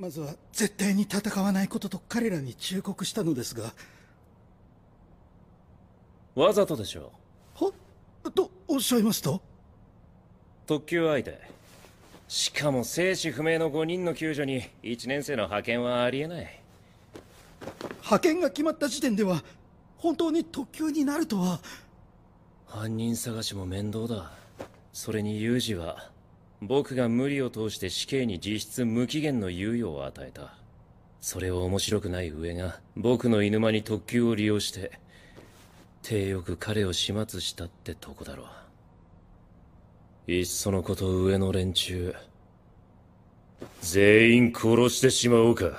まずは絶対に戦わないことと彼らに忠告したのですがわざとでしょうはとおっしゃいますと特急相手しかも生死不明の5人の救助に1年生の派遣はありえない派遣が決まった時点では本当に特急になるとは犯人探しも面倒だそれにユージは僕が無理を通して死刑に実質無期限の猶予を与えたそれを面白くない上が僕の犬間に特急を利用して手よく彼を始末したってとこだろいっそのこと上の連中全員殺してしまおうか